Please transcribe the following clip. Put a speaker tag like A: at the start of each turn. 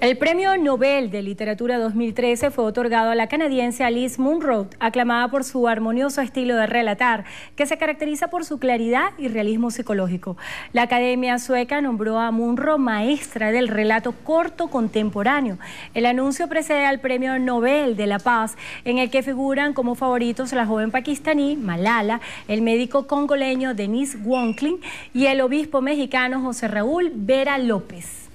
A: El premio Nobel de Literatura 2013 fue otorgado a la canadiense Alice Munro, aclamada por su armonioso estilo de relatar, que se caracteriza por su claridad y realismo psicológico. La Academia Sueca nombró a Munro maestra del relato corto contemporáneo. El anuncio precede al premio Nobel de la Paz, en el que figuran como favoritos la joven pakistaní Malala, el médico congoleño Denis Wonkling y el obispo mexicano José Raúl Vera López.